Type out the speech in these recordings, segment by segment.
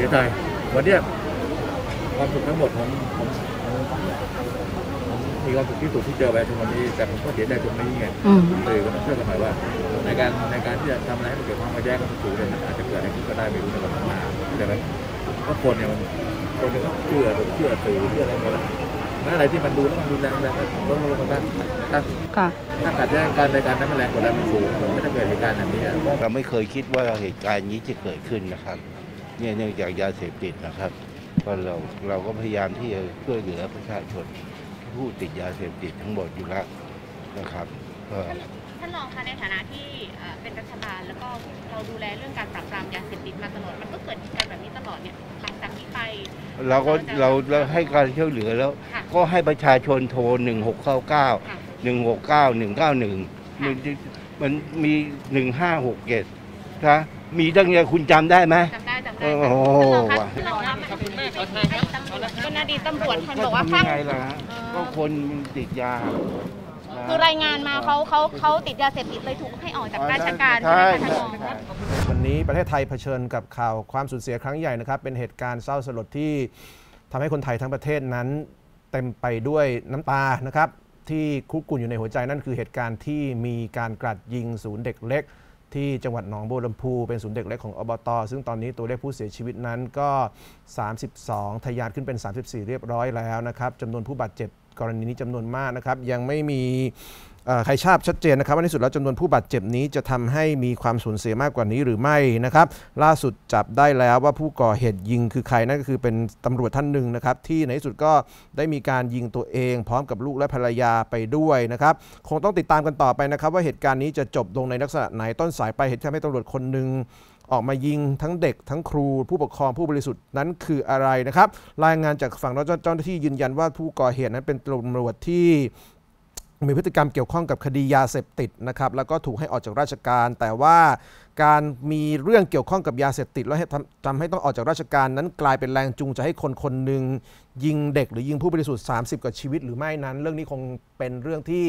สียใจวันเนี้ยความสุขทั้งหมดของผมมีความสุขที่สุดที่เจอไปทุกวันนี้แต่ผมก็เสียใจตรงนี้ไงเลยก็ต้องช่อกันหนยว่า ในการในการที่จะทำอะไรให้มันเกิดความมาแย่งกันสูงเลยมันอาจจะเกิดอะไรขึ้นก็ได้ไม่รู้ในวันข้างหน้าใช่ไหมเพราะคนเนี่ยมันคนเนี่ยเองเชื่อหรือเชื่อสื่อเชื่ออะไรหมดนะแม้อะไรที่มันดูแล้วมันดูแรงแล้วก็องลงมาั้งตั้งค่ะถ้าขัดแย้งกันในการนั้นแรงกดดันมันสูงมันไม่ได้เกิดเหตุการณ์แบบนี้เราไม่เคยคิดว่าเหตุการณ์นี้จะเกิดขึ้นนะครับเนี่ยเนื่องจากยาเสพติดนะครับก็เราเราก็พยายามที่จะช่วยเหลือประชาชนผู้ติดยาเสพติดทั้งหมดอยู่แล้วนะครับก็ท่านรองคะในฐานะที่เป็นรัฐบาลแล้วก็เราดูแลเรื่องการปราบปรามยาเสพติดมาตลอดมันก็เกิดการแบบนี้ตลอดเนี่ยหลังจากที่ไปเราก็เราเราให้การช่วยเหลือแล้ว ก็ให้ประชาชนโทร1699่169 191มันมันมี1567นะมีตั้งแต่คุณจำได้ไหมเอ้โห็นาดีตำรวจคนบอกว่าข้างละก็คนมันติดยา คือรายงานมาเขาเขาเขาติดยาเสพติดเลยถูกให้ออกจากราชการใช่ไหมครองวันนี้ประเทศไทยเผชิญกับข่าวความสูญเสียครั้งใหญ่นะครับ เป็นเหตุการณ์เศร้าสลดที่ทำให้คนไทยทั้งประเทศนั้น เต็มไปด้วยน้ำตา นะครับ ที่คุกคุนอยู่ในหัวใจนั่นคือเหตุการณ์ที่มีการกราดยิงศูนย์เด็กเล็กที่จังหวัดหนองบัวลำพูเป็นศูนย์เด็กเล็กของอบต ซึ่งตอนนี้ตัวเลขผู้เสียชีวิตนั้นก็ 32ทะยานขึ้นเป็น 34 เรียบร้อยแล้วนะครับ จำนวนผู้บาดเจ็บกรณีนี้จำนวนมากนะครับ ยังไม่มีใครทราบชัดเจนนะครับว่าในสุดแล้วจำนวนผู้บาดเจ็บนี้จะทำให้มีความสูญเสียมากกว่านี้หรือไม่นะครับล่าสุดจับได้แล้วว่าผู้ก่อเหตุยิงคือใคร นั่นก็คือเป็นตำรวจท่านหนึ่งนะครับที่ในที่สุดก็ได้มีการยิงตัวเอง พร้อมกับลูกและภรรยาไปด้วยนะครับคงต้องติดตามกันต่อไปนะครับ ว่าเหตุการณ์นี้ จะจบลงในลักษณะไหนต้นสายไปเหตุทีำให้ตำรวจคนหนึ่งออกมายิงทั้งเด็กทั้งครูผู้ปกครองผู้บริสุทธิ์นั้นคืออะไรนะครับ รายงานจากฝั่งเจ้าหน้าที่ยืนยันว่าผู้ก่อเหตุนั้นเป็นตำรวจที่มีพฤติกรรมเกี่ยวข้องกับคดียาเสพติดนะครับแล้วก็ถูกให้ออกจากราชการ แต่ว่าการมีเรื่องเกี่ยวข้องกับยาเสพติด แล้วทำให้ต้องออกจากราชการนั้นกลายเป็นแรงจูงใจให้คนคนหนึ่งยิงเด็กหรือยิงผู้บริสุทธิ์ 30กว่าชีวิตหรือไม่นั้น เรื่องนี้คงเป็นเรื่องที่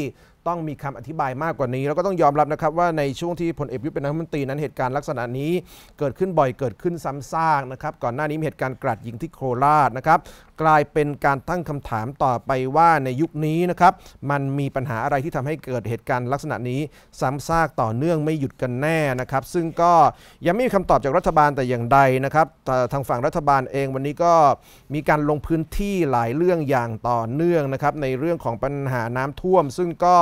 ต้องมีคำอธิบายมากกว่านี้แล้วก็ต้องยอมรับนะครับว่าในช่วงที่พลเอกยุทธเป็นนายกรัฐมนตรีนั้นเหตุการณ์ลักษณะนี้เกิดขึ้นบ่อยเกิดขึ้นซ้ำซากนะครับ ก่อนหน้านี้มีเหตุการณ์กราดยิงที่โคราชนะครับกลายเป็นการตั้งคำถามต่อไปว่าในยุคนี้นะครับ มันมีปัญหาอะไรที่ทำให้เกิดเหตุการณ์ลักษณะนี้ซ้ำซากต่อเนื่องไม่หยุดกันแน่นะครับซึ่งซึ่งก็ยังไม่มีคำตอบจากรัฐบาลแต่อย่างใดนะครับทางฝั่งรัฐบาลเองวันนี้ก็มีการลงพื้นที่หลายเรื่องอย่างต่อเนื่องนะครับในเรื่องของปัญหาน้ำท่วม ซึ่งก็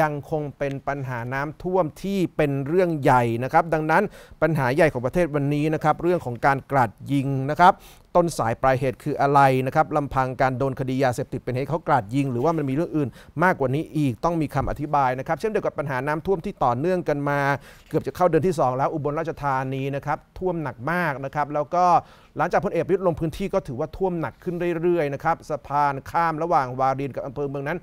ยังคงเป็นปัญหาน้ำท่วมที่เป็นเรื่องใหญ่นะครับ ดังนั้นปัญหาใหญ่ของประเทศวันนี้นะครับเรื่องของการกลัดยิงนะครับต้นสายปลายเหตุคืออะไรนะครับลำพังการโดนคดียาเสพติด เป็นเหตุเขากราดยิงหรือว่ามันมีเรื่องอื่น มากกว่านี้อีกต้องมีคำอธิบายนะครับเช่นเดียวกับปัญหาน้ำท่วมที่ต่อเนื่องกันมา เกือบจะเข้าเดือนที่ 2 แล้วอุบลราชธานีนะครับท่วมหนักมากนะครับแล้วก็หลังจากพลเอกประยุทธ์ลงพื้นที่ก็ถือว่าท่วมหนักขึ้นเรื่อยๆนะครับสะพานข้ามระหว่างวาริน กับอำเภอเมืองนั้น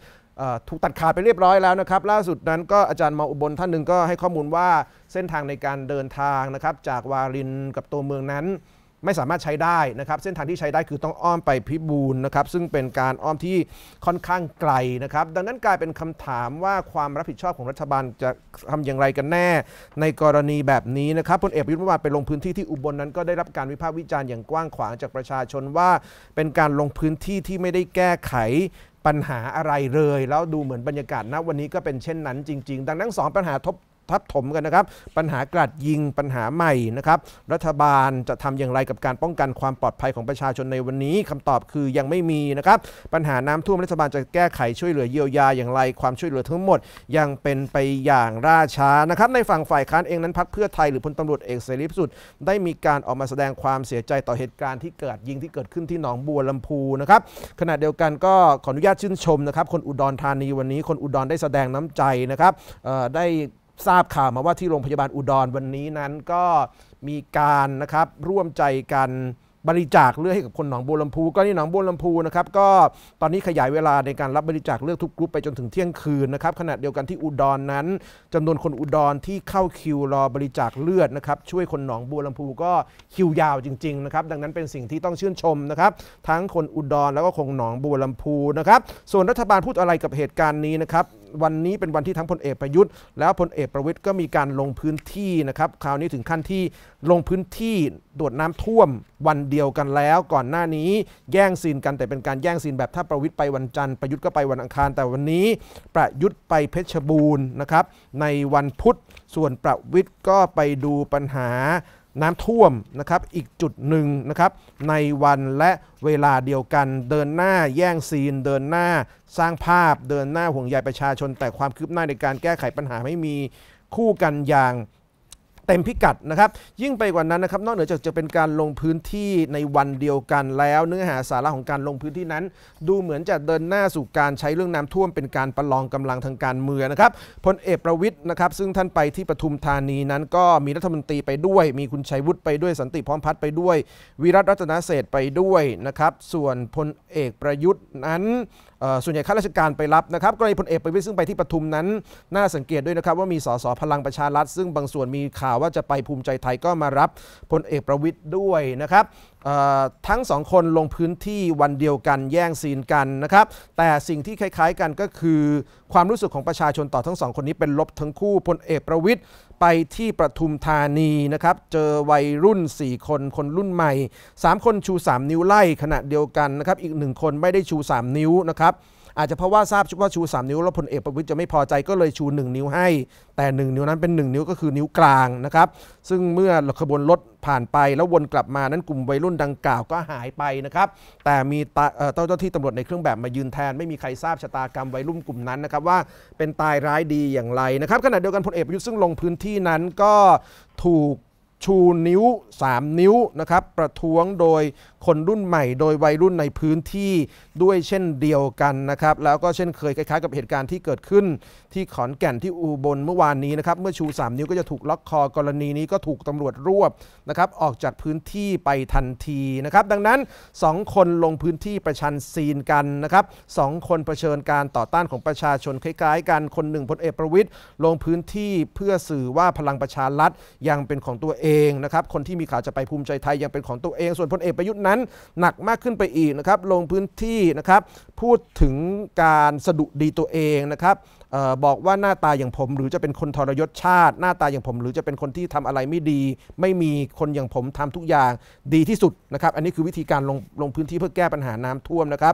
ถูกตัดขาดไปเรียบร้อยแล้วนะครับล่าสุดนั้นก็อาจารย์มาอุบลท่านหนึ่งก็ให้ข้อมูลว่าเส้นทางในการเดินทางนะครับจากวารินกับตัวเมืองนั้นไม่สามารถใช้ได้นะครับ เส้นทางที่ใช้ได้คือต้องอ้อมไปพิบูลนะครับซึ่งเป็นการอ้อมที่ค่อนข้างไกลนะครับดังนั้นกลายเป็นคำถามว่าความรับผิดชอบของรัฐบาลจะทำอย่างไรกันแน่ในกรณีแบบนี้นะครับพลเอกประยุทธ์เมื่อวานไปลงพื้นที่ที่อุบลนนั้นก็ได้รับการวิพากษ์วิจารณ์อย่างกว้างขวางจากประชาชนว่าเป็นการลงพื้นที่ที่ไม่ได้แก้ไขปัญหาอะไรเลยแล้วดูเหมือนบรรยากาศ ณวันนี้ก็เป็นเช่นนั้น จริงๆดังนั้นสองปัญหาทบทับถมกันนะครับปัญหากราดยิงปัญหาใหม่นะครับรัฐบาลจะทำอย่างไรกับการป้องกันความปลอดภัยของประชาชนในวันนี้คำตอบคือยังไม่มีนะครับปัญหาน้ำท่วมรัฐบาลจะแก้ไขช่วยเหลือเยียวยาอย่างไรความช่วยเหลือทั้งหมด ยังเป็นไปอย่างราช้านะครับในฝั่งฝ่ายค้านเองนั้นพักเพื่อไทยหรือพลตำรวจเอกเสรีพิสุทธิ์ได้มีการออกมาแสดงความเสียใจต่อเหตุการณ์ที่เกิดยิงที่เกิดขึ้นที่หนองบัวลำพูนะครับขณะเดียวกันก็ขออนุญาตชื่นชมนะครับ คนอุดรธานีวันนี้คนอุดรได้แสดงน้ำใจนะครับได้ทราบข่าวมาว่าที่โรงพยาบาลอุดรวันนี้นั้นก็มีการนะครับร่วมใจกันบริจาคเลือดให้กับคนหนองบัวลำพูก็นี่หนองบัวลำพูนะครับ ก็ตอนนี้ขยายเวลาในการรับบริจาคเลือดทุกกรุ๊ปไปจนถึงเที่ยงคืนนะครับ ขณะเดียวกันที่อุดรนนั้น จำนวนคนอุดรที่เข้าคิวรอบริจาคเลือดนะครับช่วยคนหนองบัวลำพูก็คิวยาวจริงๆนะครับดังนั้นเป็นสิ่งที่ต้องชื่นชมนะครับ ทั้งคนอุดรแล้วก็คงหนองบัวลำพูนะครับส่วนรัฐบาลพูดอะไรกับเหตุการณ์นี้นะครับวันนี้เป็นวันที่ทั้งพลเอกประยุทธ์แล้วพลเอกประวิทย์ก็มีการลงพื้นที่นะครับคราวนี้ถึงขั้นที่ลงพื้นที่ตรวจน้ำท่วมวันเดียวกันแล้วก่อนหน้านี้แย่งซีนกันแต่เป็นการแย่งซีนแบบถ้าประวิทย์ไปวันจันทร์ประยุทธ์ก็ไปวันอังคาร แต่วันนี้ ประยุทธ์ไปเพชรบูรณ์นะครับ ในวันพุธส่วนประวิทย์ก็ไปดูปัญหาน้ำท่วมนะครับอีกจุดหนึ่งนะครับในวันและเวลาเดียวกัน เดินหน้าแย่งซีน เดินหน้า สร้างภาพ เดินหน้าห่วงใยประชาชน แต่ความคืบหน้าในการแก้ไขปัญหาไม่มีคู่กันอย่างเต็มพิกัดนะครับยิ่งไปกว่านั้นนะครับนอกเหนือจากจะเป็นการลงพื้นที่ในวันเดียวกันแล้วเนื้อหาสาระของการลงพื้นที่นั้น ดูเหมือนจะเดินหน้าสู่การใช้เรื่องน้ำท่วมเป็นการประลองกำลังทางการเมืองนะครับพลเอกประวิทย์นะครับซึ่งท่านไปที่ปทุมธานีนั้น ก็มีรัฐมนตรีไปด้วย มีคุณชัยวุฒิไปด้วยสันติพร้อมพัฒน์ไปด้วยวิรัตรัตนเศษไปด้วยนะครับส่วนพลเอกประยุทธ์นั้นส่วนใหญ่ข้าราชการไปรับนะครับ กรณีพลเอกประวิต์ซึ่งไปที่ปทุมนั้นน่าสังเกตด้วยนะครับ ว่ามีสสพลังประชารัฐซึ่งบางส่วนมีข่าวว่าจะไปภูมิใจไทยก็มารับพลเอกประวิต์ด้วยนะครับทั้งสองคนลงพื้นที่วันเดียวกันแย่งซีนกันนะครับ แต่สิ่งที่คล้ายๆกันก็คือ ความรู้สึกของประชาชนต่อทั้งสองคนนี้เป็นลบทั้งคู่พลเอกประวิทย์ไปที่ประทุมธานีนะครับ เจอวัยรุ่น 4 คนคนรุ่นใหม่ 3 คนชู 3 นิ้วไล่ขณะเดียวกันนะครับ อีกหนึ่งคนไม่ได้ชู 3 นิ้วนะครับอาจจะเพราะว่าทราบว่าชู3 นิ้วแล้วพลเอกประวิทยจะไม่พอใจก็เลยชู 1 นิ้วให้ แต่ 1 นิ้วนั้นเป็น 1 นิ้วก็คือนิ้วกลางนะครับซึ่งเมื่อขบวนรถผ่านไป แล้ววนกลับมานั้นกลุ่มวัยรุ่นดังกล่าวก็หายไปนะครับแต่มีเจ้าหน้าที่ตำรวจในเครื่องแบบมายืนแทนไม่มีใครทราบชะตากรรมวัยรุ่นกลุ่มนั้นนะครับว่าเป็นตายร้ายดีอย่างไรนะครับขณะเดียวกันพลเอกประยุทธ์ซึ่งลงพื้นที่นั้นก็ถูกชูนิ้ว 3 นิ้วนะครับประท้วงโดยคนรุ่นใหม่ โดยวัยรุ่นในพื้นที่ด้วยเช่นเดียวกันนะครับแล้วก็เช่นเคยคล้าย ๆ กับเหตุการณ์ที่เกิดขึ้น ที่ขอนแก่นที่อุบลเมื่อวานนี้นะครับเมื่อชู 3 นิ้วก็จะถูกล็อกคอกรณีนี้ก็ถูกตำรวจรวบนะครับออกจากพื้นที่ไปทันทีนะครับดังนั้น2คนลงพื้นที่ประชันซีนกันนะครับสคนเผชิญการต่อต้านของประชาชนคล้ายๆกันคนหนึ่งพลเอกประวิทย์ลงพื้นที่เพื่อสื่อว่าพลังประชารัฐยังเป็นของตัวเององนะครับ คนที่มีข่าวจะไปภูมิใจไทยยังเป็นของตัวเอง ส่วนพลเอกประยุทธ์นั้นหนักมากขึ้นไปอีกนะครับ ลงพื้นที่นะครับ พูดถึงการสะดุดีตัวเองนะครับบอกว่าหน้าตาอย่างผมหรือจะเป็นคนทรยศชาติ หน้าตาอย่างผม หรือจะเป็นคนที่ทำอะไรไม่ดี ไม่มีคนอย่างผมทำทุกอย่างดีที่สุดนะครับอันนี้คือวิธีการลงลงพื้นที่เพื่อแก้ปัญหาน้ำท่วมนะครับ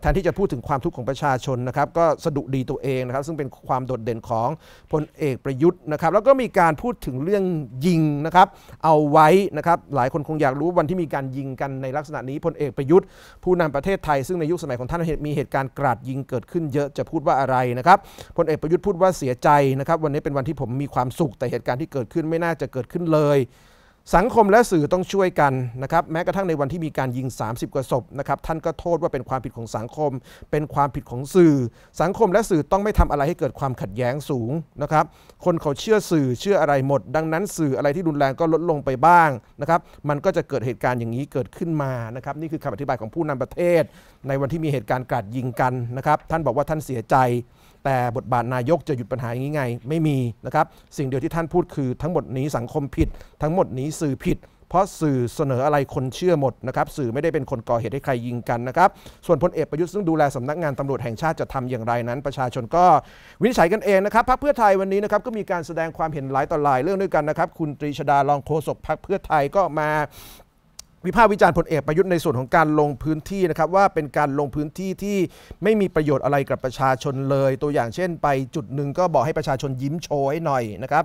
แทนที่จะพูดถึงความทุกข์ของประชาชนนะครับ ก็สะดุดีตัวเองนะครับ ซึ่งเป็นความโดดเด่นของพลเอกประยุทธ์นะครับแล้วก็มีการพูดถึงเรื่องยิงนะครับเอาไว้นะครับหลายคนคงอยากรู้วันที่มีการยิงกันในลักษณะนี้พลเอกประยุทธ์ผู้นำประเทศไทยซึ่งในยุคสมัยของท่านมีเหตุการณ์กราดยิงเกิดขึ้นเยอะจะพูดว่าอะไรนะครับพลเอกประยุทธ์พูดว่าเสียใจนะครับ วันนี้เป็นวันที่ผมมีความสุขแต่เหตุการณ์ที่เกิดขึ้น ไม่น่าจะเกิดขึ้นเลย สังคมและสื่อต้องช่วยกันนะครับแม้กระทั่งในวันที่มีการยิง 30กว่าศพนะครับท่านก็โทษว่าเป็นความผิดของสังคมเป็นความผิดของสื่อ สังคมและสื่อต้องไม่ทำอะไรให้เกิดความขัดแย้งสูงนะครับคนเขาเชื่อสื่อ เชื่ออะไรหมด ดังนั้นสื่ออะไรที่รุนแรงก็ลดลงไปบ้างนะครับมันก็จะเกิดเหตุการณ์อย่างนี้เกิดขึ้นมานะครับนี่คือคำอธิบายของผู้นำประเทศ ในวันที่มีเหตุการณ์กาดยิงกันนะครับท่านบอกว่าท่านเสียใจแต่บทบาทนายกจะหยุดปัญหาอย่างนี้ไง ไม่มีนะครับสิ่งเดียวที่ท่านพูดคือทั้งหมดนี้สังคมผิด ทั้งหมดนี้สื่อผิด เพราะสื่อเสนออะไรคนเชื่อหมดนะครับสื่อไม่ได้เป็นคนก่อเหตุให้ใครยิงกันนะครับส่วนพลเอกประยุทธ์ซึ่งดูแลสำนักงานตำรวจแห่งชาติจะทำอย่างไรนั้น ประชาชนก็วินิจฉัยกันเองนะครับพรรคเพื่อไทยวันนี้นะครับก็มีการแสดงความเห็นหลายต่อหลายเรื่องด้วยกันนะครับคุณตรีชดาลองโฆษกพรรคเพื่อไทยก็มาวิพากษ์วิจารณ์พลเอกประยุทธ์ในส่วน ของการลงพื้นที่นะครับ ว่าเป็นการลงพื้นที่ที่ไม่มีประโยชน์อะไรกับประชาชนเลย ตัวอย่างเช่นไปจุดหนึ่งก็บอกให้ประชาชนยิ้มโชยหหน่อยนะครับ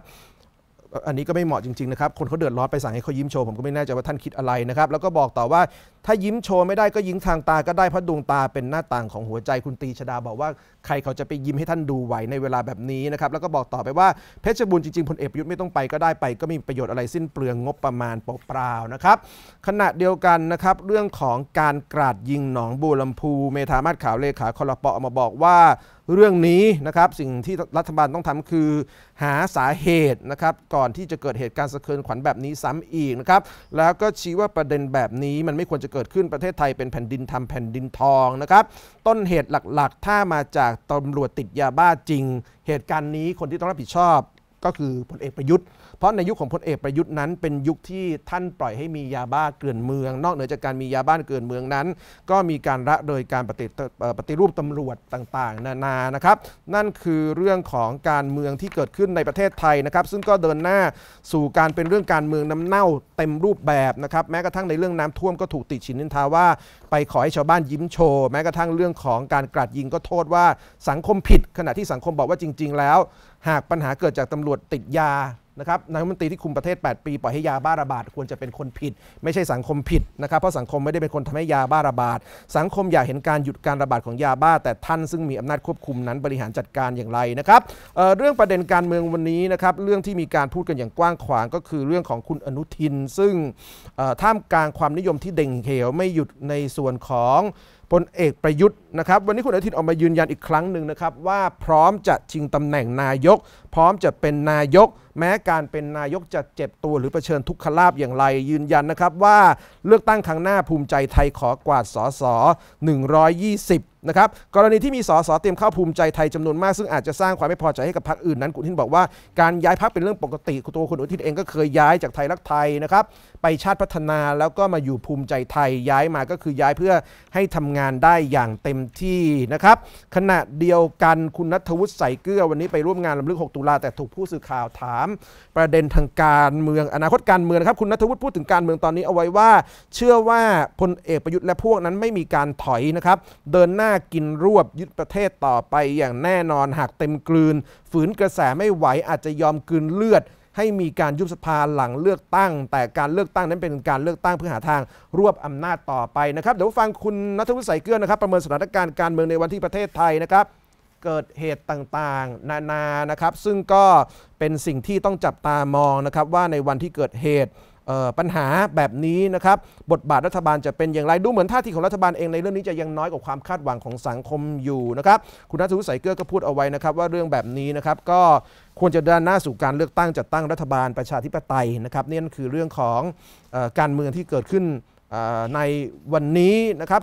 อันนี้ก็ไม่เหมาะจริงๆนะครับ คนเขาเดือดร้อนไปสั่งให้เขายิ้มโชว์ผมก็ไม่แน่ใจว่าท่านคิดอะไรนะครับแล้วก็บอกต่อว่าถ้ายิ้มโชว์ไม่ได้ก็ยิ้มทางตาก็ได้ เพราะดวงตาเป็นหน้าต่างของหัวใจคุณตีชดาบอกว่าใครเขาจะไปยิ้มให้ท่านดูไหวในเวลาแบบนี้นะครับแล้วก็บอกต่อไปว่าเพชรบุญจริงๆพลเอกประยุทธ์ไม่ต้องไปก็ได้ไป ก็มีประโยชน์อะไรสิ้นเปลืองงบประมาณเปล่าๆนะครับขณะเดียวกันนะครับ เรื่องของการกราดยิงหนองบัวลำพูเมธามาศขาวเลขาคอรปอมาบอกว่าเรื่องนี้นะครับสิ่งที่รัฐบาลต้องทำคือ หาสาเหตุนะครับก่อนที่จะเกิดเหตุการณ์สะเทือนขวัญแบบนี้ซ้ำอีกนะครับแล้วก็ชี้ว่าประเด็นแบบนี้มันไม่ควรจะเกิดขึ้นประเทศไทยเป็นแผ่นดินทำแผ่นดินทองนะครับต้นเหตุหลักๆ ถ้ามาจากตำรวจติดยาบ้าจริง เหตุการณ์นี้คนที่ต้องรับผิดชอบก็คือพลเอกประยุทธ์เพราะในยุคของพลเอกประยุทธ์นั้นเป็นยุคที่ท่านปล่อยให้มียาบ้าเกลื่อนเมือง นอกเหนือจากการมียาบ้าเกลื่อนเมืองนั้นก็มีการละโดยการปฏิปฏรูปตำรวจต่างๆ นานานะครับ นั่นคือเรื่องของการเมืองที่เกิดขึ้นในประเทศไทยนะครับ ซึ่งก็เดินหน้าสู่การเป็นเรื่องการเมืองน้ำเน่าเต็มรูปแบบนะครับ แม้กระทั่งในเรื่องน้ำท่วมก็ถูกติดฉินนินทาว่าไปขอให้ชาวบ้านยิ้มโชว์แม้กระทั่งเรื่องของการกราดยิงก็โทษว่าสังคมผิด ขณะที่สังคมบอกว่าจริง ๆ แล้วหากปัญหาเกิดจากตำรวจติดยา นะครับนายมนตรีที่คุมประเทศ 8 ปีปล่อยให้ยาบ้าระบาด ควรจะเป็นคนผิด ไม่ใช่สังคมผิดนะครับ เพราะสังคมไม่ได้เป็นคนทำให้ยาบ้าระบาด สังคมอยากเห็นการหยุดการระบาดของยาบ้า แต่ท่าน ซึ่งมีอำนาจควบคุมนั้นบริหารจัดการอย่างไรนะครับเเรื่องประเด็นการเมืองวันนี้นะครับ เรื่องที่มีการพูดกันอย่างกว้างขวาง ก็คือเรื่องของคุณอนุทิน ซึ่งท่ามกลางความนิยมที่เด่งเหวไม่หยุดในส่วนของพลเอกประยุทธ์นะครับ วันนี้คุณอาทินออกมายืนยันอีกครั้งหนึ่งนะครับว่าพร้อมจะชิงตำแหน่งนายก พร้อมจะเป็นนายกแม้การเป็นนายกจะเจ็บตัวหรือรเผชิญทุกขลาบอย่างไรยืนยันนะครับว่าเลือกตั้งครั้งหน้าภูมิใจไทยขอกวาดสอสอ120นะครับกรณีที่มีสอสอเตรียมเข้าภูมิใจไทยจำนวนมากซึ่งอาจจะสร้างความไม่พอใจให้กับพรรคอื่นนั้นคุณทินบอกว่า การย้ายพรรคเป็นเรื่องปกติ ตัวคุณอนุทิศเองก็เคยย้ายจากไทย รักไทยนะครับไปชาติพัฒนาแล้วก็มาอยู่ภูมิใจไทยย้ายมาก็คือย้ายเพื่อให้ทำงานได้อย่างเต็มที่นะครับขณะเดียวกันคุณนัทวุฒิใส่เกลือวันนี้ไปร่วมงานลำลึก6ตุลาแต่ถูกผู้สื่อข่าวถามมประเด็นทางการเมืองอนาคตการเมืองนะครับคุณนัทวุฒิพูดถึงการเมืองตอนนี้เอาไว้ว่า เชื่อว่าพลเอกประยุทธ์และพวกนั้นไม่มีการถอยนะครับ เดินหน้ากินรวบยึดประเทศต่อไป อย่างแน่นอนหากเต็มกลืน ฝืนกระแสไม่ไหวอาจจะยอมกลืนเลือด ให้มีการยุบสภาหลังเลือกตั้ง แต่การเลือกตั้งนั้นเป็นการเลือกตั้งเพื่อหาทาง รวบอำนาจต่อไปนะครับ เดี๋ยวฟังคุณนัทวุฒิใสเกลือนะครับประเมินสถานการณ์การเมืองในวันที่ประเทศไทยนะครับเกิดเหตุต่างๆ นานา นะครับ ซึ่งก็เป็นสิ่งที่ต้องจับตามองนะครับ ว่าในวันที่เกิดเหตุปัญหาแบบนี้นะครับ บทบาทรัฐบาลจะเป็นอย่างไร ดูเหมือนท่าทีของรัฐบาลเองในเรื่องนี้จะยังน้อยกว่าความคาดหวังของสังคมอยู่นะครับ คุณนัทวุฒิใสเกื้อก็พูดเอาไว้นะครับ ว่าเรื่องแบบนี้นะครับก็ควรจะด้านหน้าสู่การเลือกตั้งจัดตั้งรัฐบาลประชาธิปไตยนะครับนี่คือเรื่องของการเมืองที่เกิดขึ้นในวันนี้นะครับ